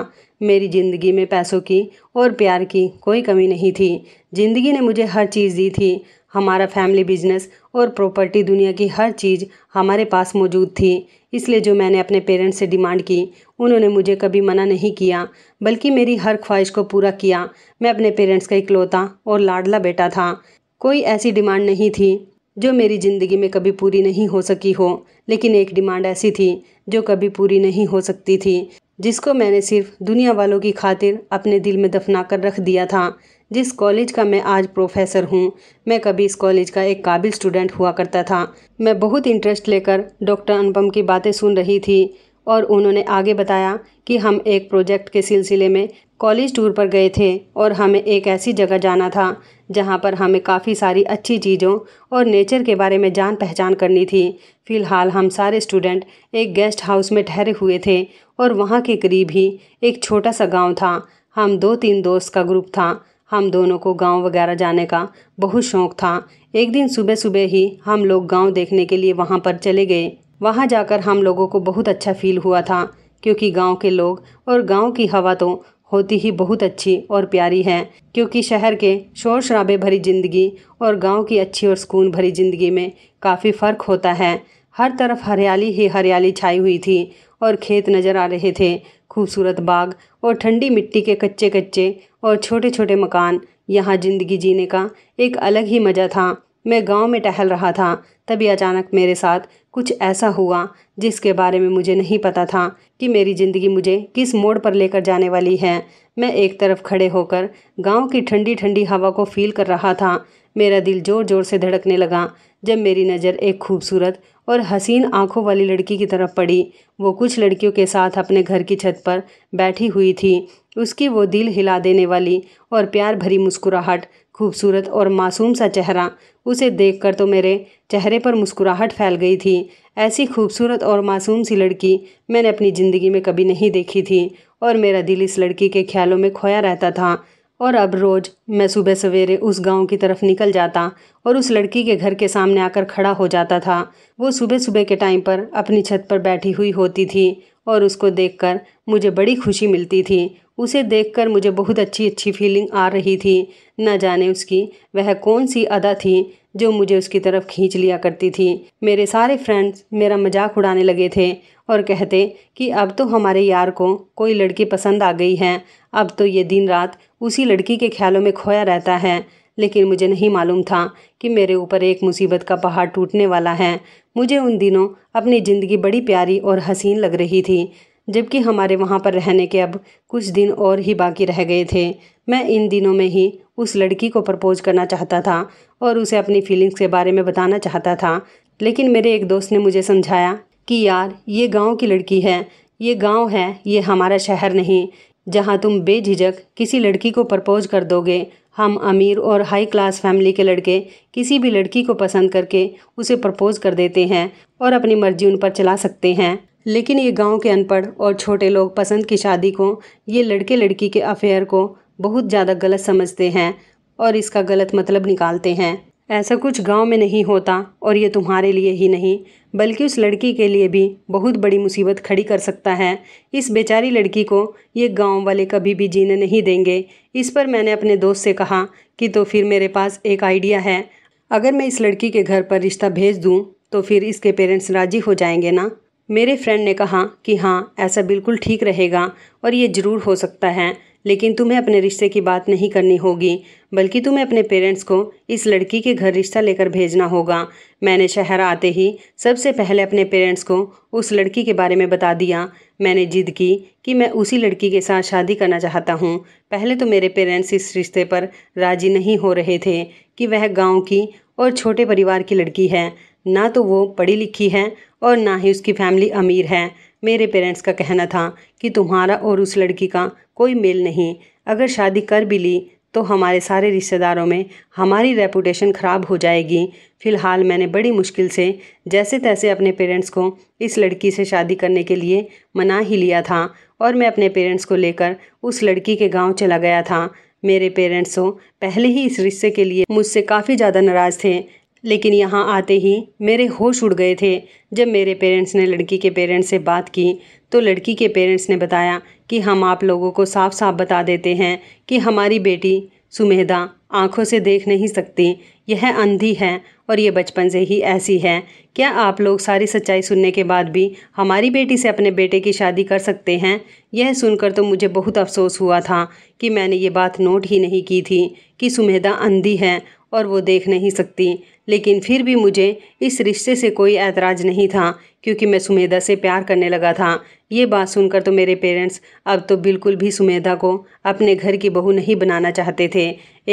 मेरी ज़िंदगी में पैसों की और प्यार की कोई कमी नहीं थी ज़िंदगी ने मुझे हर चीज़ दी थी हमारा फैमिली बिजनेस और प्रॉपर्टी दुनिया की हर चीज़ हमारे पास मौजूद थी इसलिए जो मैंने अपने पेरेंट्स से डिमांड की उन्होंने मुझे कभी मना नहीं किया बल्कि मेरी हर ख्वाहिश को पूरा किया मैं अपने पेरेंट्स का इकलौता और लाडला बेटा था कोई ऐसी डिमांड नहीं थी जो मेरी ज़िंदगी में कभी पूरी नहीं हो सकी हो लेकिन एक डिमांड ऐसी थी जो कभी पूरी नहीं हो सकती थी जिसको मैंने सिर्फ दुनिया वालों की खातिर अपने दिल में दफना कर रख दिया था जिस कॉलेज का मैं आज प्रोफेसर हूँ मैं कभी इस कॉलेज का एक काबिल स्टूडेंट हुआ करता था मैं बहुत इंटरेस्ट लेकर डॉक्टर अनुपम की बातें सुन रही थी और उन्होंने आगे बताया कि हम एक प्रोजेक्ट के सिलसिले में कॉलेज टूर पर गए थे और हमें एक ऐसी जगह जाना था जहाँ पर हमें काफ़ी सारी अच्छी चीज़ों और नेचर के बारे में जान पहचान करनी थी फ़िलहाल हम सारे स्टूडेंट एक गेस्ट हाउस में ठहरे हुए थे और वहाँ के करीब ही एक छोटा सा गांव था हम दो तीन दोस्त का ग्रुप था हम दोनों को गांव वगैरह जाने का बहुत शौक था एक दिन सुबह सुबह ही हम लोग गांव देखने के लिए वहां पर चले गए वहां जाकर हम लोगों को बहुत अच्छा फील हुआ था क्योंकि गांव के लोग और गांव की हवा तो होती ही बहुत अच्छी और प्यारी है क्योंकि शहर के शोर शराबे भरी ज़िंदगी और गाँव की अच्छी और सुकून भरी ज़िंदगी में काफ़ी फ़र्क होता है हर तरफ हरियाली ही हरियाली छाई हुई थी और खेत नजर आ रहे थे खूबसूरत बाग और ठंडी मिट्टी के कच्चे कच्चे और छोटे छोटे मकान यहाँ ज़िंदगी जीने का एक अलग ही मज़ा था मैं गांव में टहल रहा था तभी अचानक मेरे साथ कुछ ऐसा हुआ जिसके बारे में मुझे नहीं पता था कि मेरी ज़िंदगी मुझे किस मोड़ पर लेकर जाने वाली है मैं एक तरफ खड़े होकर गांव की ठंडी ठंडी हवा को फील कर रहा था मेरा दिल ज़ोर ज़ोर से धड़कने लगा जब मेरी नज़र एक खूबसूरत और हसीन आंखों वाली लड़की की तरफ पड़ी वो कुछ लड़कियों के साथ अपने घर की छत पर बैठी हुई थी उसकी वो दिल हिला देने वाली और प्यार भरी मुस्कुराहट खूबसूरत और मासूम सा चेहरा उसे देखकर तो मेरे चेहरे पर मुस्कुराहट फैल गई थी ऐसी खूबसूरत और मासूम सी लड़की मैंने अपनी ज़िंदगी में कभी नहीं देखी थी और मेरा दिल इस लड़की के ख्यालों में खोया रहता था और अब रोज़ मैं सुबह सवेरे उस गांव की तरफ निकल जाता और उस लड़की के घर के सामने आकर खड़ा हो जाता था वो सुबह सुबह के टाइम पर अपनी छत पर बैठी हुई होती थी और उसको देखकर मुझे बड़ी खुशी मिलती थी उसे देखकर मुझे बहुत अच्छी अच्छी फीलिंग आ रही थी न जाने उसकी वह कौन सी अदा थी जो मुझे उसकी तरफ खींच लिया करती थी मेरे सारे फ्रेंड्स मेरा मजाक उड़ाने लगे थे और कहते कि अब तो हमारे यार को कोई लड़की पसंद आ गई है अब तो ये दिन रात उसी लड़की के ख्यालों में खोया रहता है लेकिन मुझे नहीं मालूम था कि मेरे ऊपर एक मुसीबत का पहाड़ टूटने वाला है मुझे उन दिनों अपनी ज़िंदगी बड़ी प्यारी और हसीन लग रही थी जबकि हमारे वहाँ पर रहने के अब कुछ दिन और ही बाकी रह गए थे मैं इन दिनों में ही उस लड़की को प्रपोज करना चाहता था और उसे अपनी फीलिंग्स के बारे में बताना चाहता था लेकिन मेरे एक दोस्त ने मुझे समझाया कि यार ये गांव की लड़की है ये गांव है ये हमारा शहर नहीं जहां तुम बेझिझक किसी लड़की को प्रपोज कर दोगे हम अमीर और हाई क्लास फैमिली के लड़के किसी भी लड़की को पसंद करके उसे प्रपोज कर देते हैं और अपनी मर्जी उन पर चला सकते हैं लेकिन ये गांव के अनपढ़ और छोटे लोग पसंद की शादी को ये लड़के लड़की के अफेयर को बहुत ज़्यादा गलत समझते हैं और इसका गलत मतलब निकालते हैं ऐसा कुछ गांव में नहीं होता और ये तुम्हारे लिए ही नहीं बल्कि उस लड़की के लिए भी बहुत बड़ी मुसीबत खड़ी कर सकता है इस बेचारी लड़की को ये गांव वाले कभी भी जीने नहीं देंगे इस पर मैंने अपने दोस्त से कहा कि तो फिर मेरे पास एक आइडिया है अगर मैं इस लड़की के घर पर रिश्ता भेज दूँ तो फिर इसके पेरेंट्स राज़ी हो जाएंगे ना मेरे फ्रेंड ने कहा कि हाँ ऐसा बिल्कुल ठीक रहेगा और ये ज़रूर हो सकता है लेकिन तुम्हें अपने रिश्ते की बात नहीं करनी होगी बल्कि तुम्हें अपने पेरेंट्स को इस लड़की के घर रिश्ता लेकर भेजना होगा मैंने शहर आते ही सबसे पहले अपने पेरेंट्स को उस लड़की के बारे में बता दिया मैंने जिद की कि मैं उसी लड़की के साथ शादी करना चाहता हूँ पहले तो मेरे पेरेंट्स इस रिश्ते पर राजी नहीं हो रहे थे कि वह गाँव की और छोटे परिवार की लड़की है ना तो वो पढ़ी लिखी है और ना ही उसकी फैमिली अमीर है मेरे पेरेंट्स का कहना था कि तुम्हारा और उस लड़की का कोई मेल नहीं अगर शादी कर भी ली तो हमारे सारे रिश्तेदारों में हमारी रेपुटेशन ख़राब हो जाएगी फ़िलहाल मैंने बड़ी मुश्किल से जैसे तैसे अपने पेरेंट्स को इस लड़की से शादी करने के लिए मना ही लिया था और मैं अपने पेरेंट्स को लेकर उस लड़की के गांव चला गया था मेरे पेरेंट्स तो पहले ही इस रिश्ते के लिए मुझसे काफ़ी ज़्यादा नाराज़ थे लेकिन यहाँ आते ही मेरे होश उड़ गए थे जब मेरे पेरेंट्स ने लड़की के पेरेंट्स से बात की तो लड़की के पेरेंट्स ने बताया कि हम आप लोगों को साफ साफ बता देते हैं कि हमारी बेटी सुमेधा आंखों से देख नहीं सकती यह अंधी है और ये बचपन से ही ऐसी है क्या आप लोग सारी सच्चाई सुनने के बाद भी हमारी बेटी से अपने बेटे की शादी कर सकते हैं यह सुनकर तो मुझे बहुत अफसोस हुआ था कि मैंने ये बात नोट ही नहीं की थी कि सुमेधा अंधी है और वो देख नहीं सकती लेकिन फिर भी मुझे इस रिश्ते से कोई ऐतराज़ नहीं था क्योंकि मैं सुमेधा से प्यार करने लगा था ये बात सुनकर तो मेरे पेरेंट्स अब तो बिल्कुल भी सुमेधा को अपने घर की बहू नहीं बनाना चाहते थे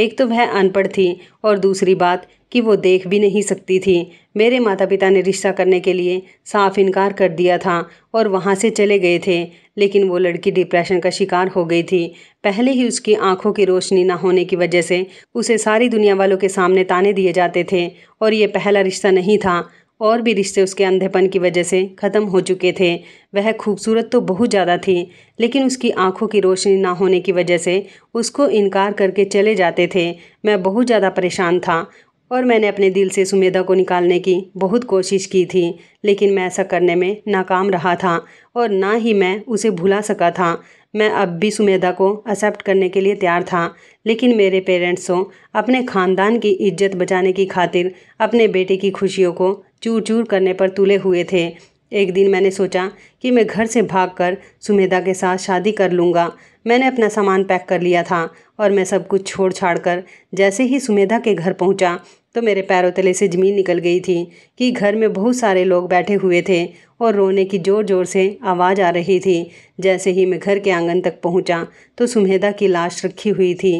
एक तो वह अनपढ़ थी और दूसरी बात कि वो देख भी नहीं सकती थी मेरे माता पिता ने रिश्ता करने के लिए साफ इनकार कर दिया था और वहाँ से चले गए थे लेकिन वो लड़की डिप्रेशन का शिकार हो गई थी पहले ही उसकी आंखों की रोशनी ना होने की वजह से उसे सारी दुनिया वालों के सामने ताने दिए जाते थे और ये पहला रिश्ता नहीं था और भी रिश्ते उसके अंधेपन की वजह से ख़त्म हो चुके थे वह खूबसूरत तो बहुत ज़्यादा थी लेकिन उसकी आंखों की रोशनी ना होने की वजह से उसको इनकार करके चले जाते थे मैं बहुत ज़्यादा परेशान था और मैंने अपने दिल से सुमेधा को निकालने की बहुत कोशिश की थी लेकिन मैं ऐसा करने में नाकाम रहा था और ना ही मैं उसे भुला सका था मैं अब भी सुमेधा को एक्सेप्ट करने के लिए तैयार था लेकिन मेरे पेरेंट्सों तो अपने ख़ानदान की इज्जत बचाने की खातिर अपने बेटे की खुशियों को चूर चूर करने पर तुले हुए थे एक दिन मैंने सोचा कि मैं घर से भागकर सुमेधा के साथ शादी कर लूँगा मैंने अपना सामान पैक कर लिया था और मैं सब कुछ छोड़ छाड़ कर जैसे ही सुमेधा के घर पहुँचा तो मेरे पैरों तले से ज़मीन निकल गई थी कि घर में बहुत सारे लोग बैठे हुए थे और रोने की ज़ोर ज़ोर से आवाज़ आ रही थी जैसे ही मैं घर के आंगन तक पहुँचा तो सुमेधा की लाश रखी हुई थी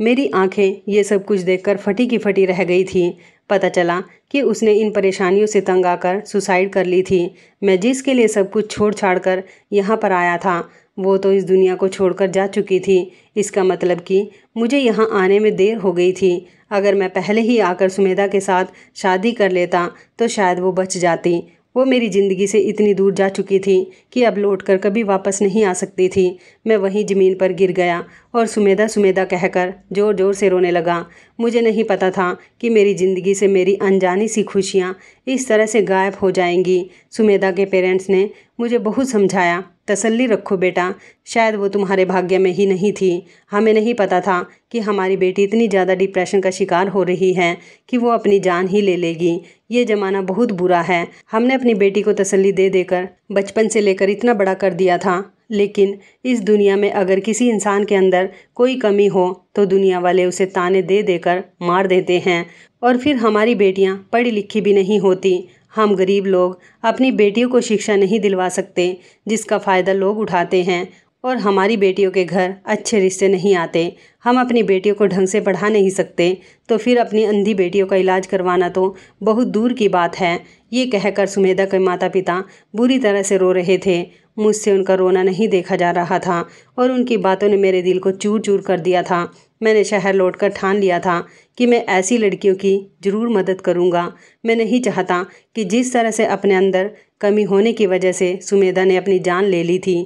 मेरी आंखें ये सब कुछ देखकर फटी की फटी रह गई थी पता चला कि उसने इन परेशानियों से तंग आकर सुसाइड कर ली थी मैं जिसके लिए सब कुछ छोड़ छाड़ कर यहाँ पर आया था वो तो इस दुनिया को छोड़कर जा चुकी थी इसका मतलब कि मुझे यहाँ आने में देर हो गई थी अगर मैं पहले ही आकर सुमेधा के साथ शादी कर लेता तो शायद वो बच जाती वो मेरी ज़िंदगी से इतनी दूर जा चुकी थी कि अब लौट कर कभी वापस नहीं आ सकती थी मैं वहीं ज़मीन पर गिर गया और सुमेधा सुमेधा कहकर ज़ोर ज़ोर से रोने लगा मुझे नहीं पता था कि मेरी ज़िंदगी से मेरी अनजानी सी खुशियाँ इस तरह से गायब हो जाएंगी सुमेधा के पेरेंट्स ने मुझे बहुत समझाया तसल्ली रखो बेटा शायद वो तुम्हारे भाग्य में ही नहीं थी हमें नहीं पता था कि हमारी बेटी इतनी ज़्यादा डिप्रेशन का शिकार हो रही है कि वो अपनी जान ही ले लेगी ये ज़माना बहुत बुरा है हमने अपनी बेटी को तसल्ली दे देकर बचपन से लेकर इतना बड़ा कर दिया था लेकिन इस दुनिया में अगर किसी इंसान के अंदर कोई कमी हो तो दुनिया वाले उसे ताने दे देकर मार देते हैं और फिर हमारी बेटियां पढ़ी लिखी भी नहीं होती हम गरीब लोग अपनी बेटियों को शिक्षा नहीं दिलवा सकते जिसका फ़ायदा लोग उठाते हैं और हमारी बेटियों के घर अच्छे रिश्ते नहीं आते हम अपनी बेटियों को ढंग से पढ़ा नहीं सकते तो फिर अपनी अंधी बेटियों का इलाज करवाना तो बहुत दूर की बात है ये कहकर सुमेधा के माता पिता बुरी तरह से रो रहे थे मुझसे उनका रोना नहीं देखा जा रहा था और उनकी बातों ने मेरे दिल को चूर चूर कर दिया था मैंने शहर लौटकर ठान लिया था कि मैं ऐसी लड़कियों की ज़रूर मदद करूंगा मैं नहीं चाहता कि जिस तरह से अपने अंदर कमी होने की वजह से सुमेधा ने अपनी जान ले ली थी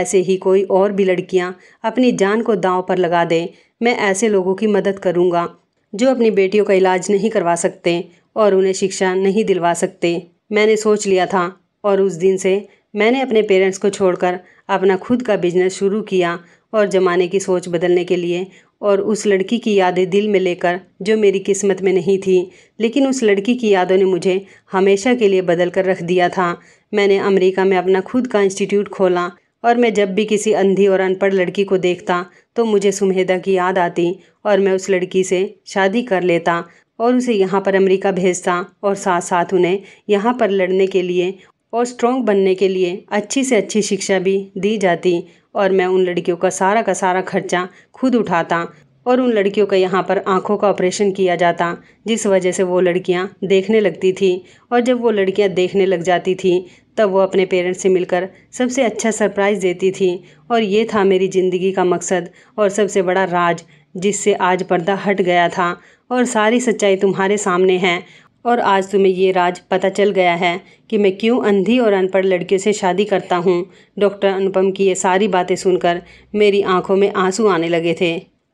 ऐसे ही कोई और भी लड़कियां अपनी जान को दांव पर लगा दें मैं ऐसे लोगों की मदद करूंगा जो अपनी बेटियों का इलाज नहीं करवा सकते और उन्हें शिक्षा नहीं दिलवा सकते मैंने सोच लिया था और उस दिन से मैंने अपने पेरेंट्स को छोड़कर अपना खुद का बिजनेस शुरू किया और ज़माने की सोच बदलने के लिए और उस लड़की की यादें दिल में लेकर जो मेरी किस्मत में नहीं थी लेकिन उस लड़की की यादों ने मुझे हमेशा के लिए बदल कर रख दिया था मैंने अमेरिका में अपना खुद का इंस्टीट्यूट खोला और मैं जब भी किसी अंधी और अनपढ़ लड़की को देखता तो मुझे सुमेदा की याद आती और मैं उस लड़की से शादी कर लेता और उसे यहाँ पर अमेरिका भेजता और साथ साथ उन्हें यहाँ पर लड़ने के लिए और स्ट्रॉन्ग बनने के लिए अच्छी से अच्छी शिक्षा भी दी जाती और मैं उन लड़कियों का सारा का सारा खर्चा खुद उठाता और उन लड़कियों का यहाँ पर आँखों का ऑपरेशन किया जाता जिस वजह से वो लड़कियाँ देखने लगती थी और जब वो लड़कियाँ देखने लग जाती थी तब वो अपने पेरेंट्स से मिलकर सबसे अच्छा सरप्राइज़ देती थी और ये था मेरी ज़िंदगी का मकसद और सबसे बड़ा राज जिससे आज पर्दा हट गया था और सारी सच्चाई तुम्हारे सामने है और आज तुम्हें ये राज पता चल गया है कि मैं क्यों अंधी और अनपढ़ लड़कियों से शादी करता हूँ डॉक्टर अनुपम की ये सारी बातें सुनकर मेरी आंखों में आंसू आने लगे थे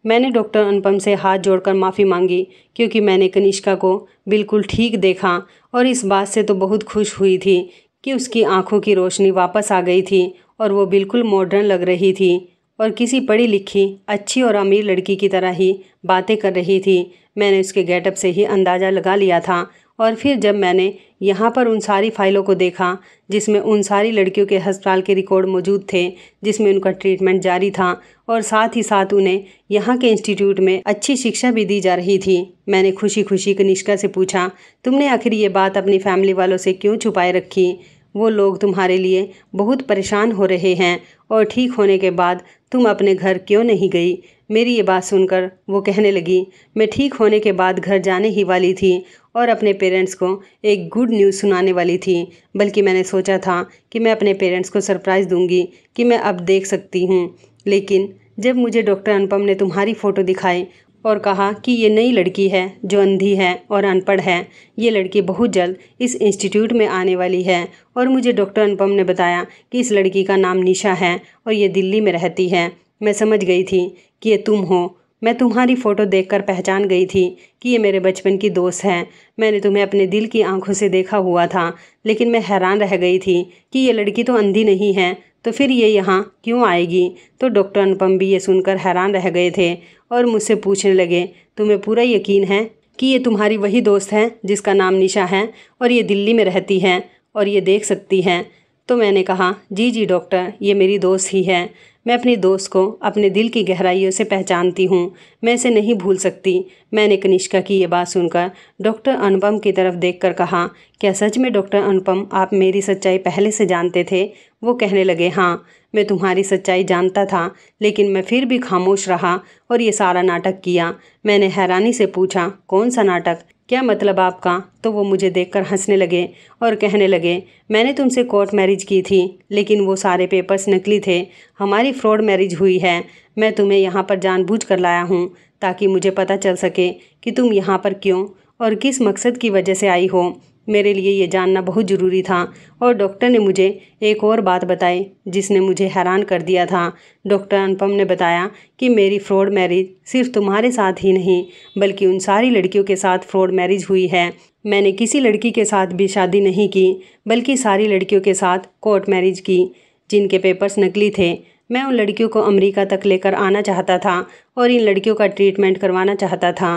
मैंने डॉक्टर अनुपम से हाथ जोड़कर माफ़ी मांगी क्योंकि मैंने कनिष्का को बिल्कुल ठीक देखा और इस बात से तो बहुत खुश हुई थी कि उसकी आँखों की रोशनी वापस आ गई थी और वो बिल्कुल मॉडर्न लग रही थी और किसी पढ़ी लिखी अच्छी और अमीर लड़की की तरह ही बातें कर रही थी मैंने उसके गेटअप से ही अंदाज़ा लगा लिया था और फिर जब मैंने यहाँ पर उन सारी फाइलों को देखा जिसमें उन सारी लड़कियों के अस्पताल के रिकॉर्ड मौजूद थे जिसमें उनका ट्रीटमेंट जारी था और साथ ही साथ उन्हें यहाँ के इंस्टीट्यूट में अच्छी शिक्षा भी दी जा रही थी मैंने खुशी खुशी कनिष्का से पूछा तुमने आखिर ये बात अपनी फैमिली वालों से क्यों छुपाए रखी वो लोग तुम्हारे लिए बहुत परेशान हो रहे हैं और ठीक होने के बाद तुम अपने घर क्यों नहीं गई मेरी ये बात सुनकर वो कहने लगी मैं ठीक होने के बाद घर जाने ही वाली थी और अपने पेरेंट्स को एक गुड न्यूज़ सुनाने वाली थी बल्कि मैंने सोचा था कि मैं अपने पेरेंट्स को सरप्राइज़ दूंगी कि मैं अब देख सकती हूँ लेकिन जब मुझे डॉक्टर अनुपम ने तुम्हारी फ़ोटो दिखाई और कहा कि ये नई लड़की है जो अंधी है और अनपढ़ है ये लड़की बहुत जल्द इस इंस्टीट्यूट में आने वाली है और मुझे डॉक्टर अनुपम ने बताया कि इस लड़की का नाम निशा है और ये दिल्ली में रहती है मैं समझ गई थी कि ये तुम हो मैं तुम्हारी फ़ोटो देखकर पहचान गई थी कि ये मेरे बचपन की दोस्त हैं मैंने तुम्हें अपने दिल की आंखों से देखा हुआ था लेकिन मैं हैरान रह गई थी कि ये लड़की तो अंधी नहीं है तो फिर ये यहाँ क्यों आएगी तो डॉक्टर अनुपम भी ये सुनकर हैरान रह गए थे और मुझसे पूछने लगे तुम्हें पूरा यकीन है कि ये तुम्हारी वही दोस्त है जिसका नाम निशा है और ये दिल्ली में रहती है और ये देख सकती है तो मैंने कहा जी जी डॉक्टर ये मेरी दोस्त ही है मैं अपने दोस्त को अपने दिल की गहराइयों से पहचानती हूँ मैं इसे नहीं भूल सकती मैंने कनिष्का की यह बात सुनकर डॉक्टर अनुपम की तरफ देखकर कहा क्या सच में डॉक्टर अनुपम आप मेरी सच्चाई पहले से जानते थे वो कहने लगे हाँ मैं तुम्हारी सच्चाई जानता था लेकिन मैं फिर भी खामोश रहा और ये सारा नाटक किया मैंने हैरानी से पूछा कौन सा नाटक क्या मतलब आपका तो वो मुझे देखकर हंसने लगे और कहने लगे मैंने तुमसे कोर्ट मैरिज की थी लेकिन वो सारे पेपर्स नकली थे हमारी फ्रॉड मैरिज हुई है मैं तुम्हें यहाँ पर जानबूझ कर लाया हूँ ताकि मुझे पता चल सके कि तुम यहाँ पर क्यों और किस मकसद की वजह से आई हो मेरे लिए ये जानना बहुत ज़रूरी था और डॉक्टर ने मुझे एक और बात बताई जिसने मुझे हैरान कर दिया था डॉक्टर अनुपम ने बताया कि मेरी फ्रॉड मैरिज सिर्फ तुम्हारे साथ ही नहीं बल्कि उन सारी लड़कियों के साथ फ्रॉड मैरिज हुई है मैंने किसी लड़की के साथ भी शादी नहीं की बल्कि सारी लड़कियों के साथ कोर्ट मैरिज की जिनके पेपर्स नकली थे मैं उन लड़कियों को अमेरिका तक लेकर आना चाहता था और इन लड़कियों का ट्रीटमेंट करवाना चाहता था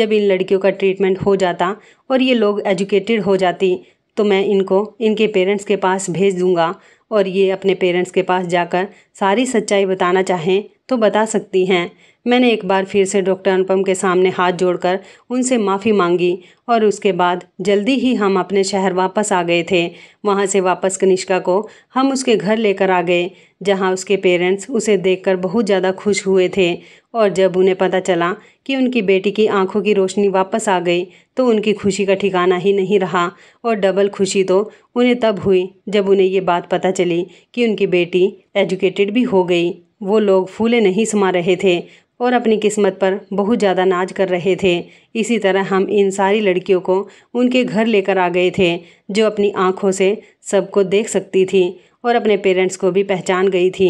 जब इन लड़कियों का ट्रीटमेंट हो जाता और ये लोग एजुकेटेड हो जाती तो मैं इनको इनके पेरेंट्स के पास भेज दूँगा और ये अपने पेरेंट्स के पास जाकर सारी सच्चाई बताना चाहें तो बता सकती हैं मैंने एक बार फिर से डॉक्टर अनुपम के सामने हाथ जोड़कर उनसे माफ़ी मांगी और उसके बाद जल्दी ही हम अपने शहर वापस आ गए थे वहाँ से वापस कनिष्का को हम उसके घर लेकर आ गए जहाँ उसके पेरेंट्स उसे देखकर बहुत ज़्यादा खुश हुए थे और जब उन्हें पता चला कि उनकी बेटी की आंखों की रोशनी वापस आ गई तो उनकी खुशी का ठिकाना ही नहीं रहा और डबल खुशी तो उन्हें तब हुई जब उन्हें ये बात पता चली कि उनकी बेटी एजुकेटेड भी हो गई वो लोग फूले नहीं समा रहे थे और अपनी किस्मत पर बहुत ज़्यादा नाज कर रहे थे इसी तरह हम इन सारी लड़कियों को उनके घर लेकर आ गए थे जो अपनी आँखों से सबको देख सकती थी और अपने पेरेंट्स को भी पहचान गई थी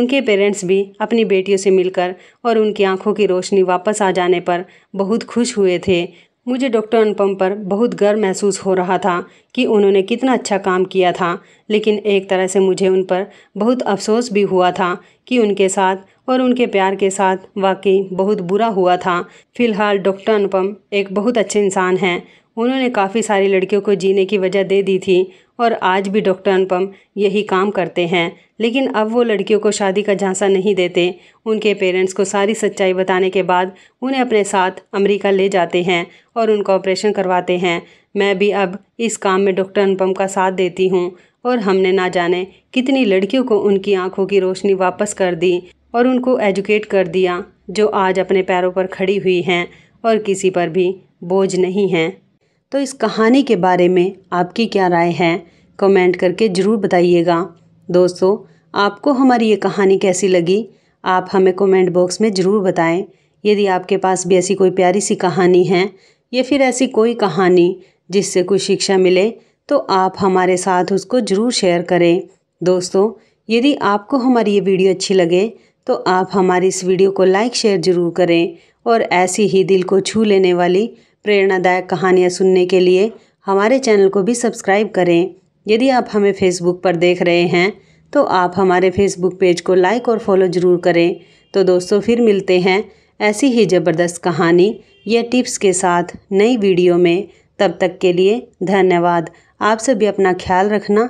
उनके पेरेंट्स भी अपनी बेटियों से मिलकर और उनकी आंखों की रोशनी वापस आ जाने पर बहुत खुश हुए थे मुझे डॉक्टर अनुपम पर बहुत गर्व महसूस हो रहा था कि उन्होंने कितना अच्छा काम किया था लेकिन एक तरह से मुझे उन पर बहुत अफसोस भी हुआ था कि उनके साथ और उनके प्यार के साथ वाकई बहुत बुरा हुआ था फिलहाल डॉक्टर अनुपम एक बहुत अच्छे इंसान हैं उन्होंने काफ़ी सारी लड़कियों को जीने की वजह दे दी थी और आज भी डॉक्टर अनुपम यही काम करते हैं लेकिन अब वो लड़कियों को शादी का झांसा नहीं देते उनके पेरेंट्स को सारी सच्चाई बताने के बाद उन्हें अपने साथ अमेरिका ले जाते हैं और उनका ऑपरेशन करवाते हैं मैं भी अब इस काम में डॉक्टर अनुपम का साथ देती हूँ और हमने ना जाने कितनी लड़कियों को उनकी आँखों की रोशनी वापस कर दी और उनको एजुकेट कर दिया जो आज अपने पैरों पर खड़ी हुई हैं और किसी पर भी बोझ नहीं हैं तो इस कहानी के बारे में आपकी क्या राय है कमेंट करके ज़रूर बताइएगा दोस्तों आपको हमारी ये कहानी कैसी लगी आप हमें कमेंट बॉक्स में ज़रूर बताएं यदि आपके पास भी ऐसी कोई प्यारी सी कहानी है या फिर ऐसी कोई कहानी जिससे कोई शिक्षा मिले तो आप हमारे साथ उसको ज़रूर शेयर करें दोस्तों यदि आपको हमारी ये वीडियो अच्छी लगे तो आप हमारी इस वीडियो को लाइक शेयर ज़रूर करें और ऐसी ही दिल को छू लेने वाली प्रेरणादायक कहानियाँ सुनने के लिए हमारे चैनल को भी सब्सक्राइब करें यदि आप हमें फेसबुक पर देख रहे हैं तो आप हमारे फेसबुक पेज को लाइक और फॉलो ज़रूर करें तो दोस्तों फिर मिलते हैं ऐसी ही ज़बरदस्त कहानी या टिप्स के साथ नई वीडियो में तब तक के लिए धन्यवाद आप सभी अपना ख्याल रखना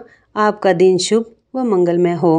आपका दिन शुभ व मंगलमय हो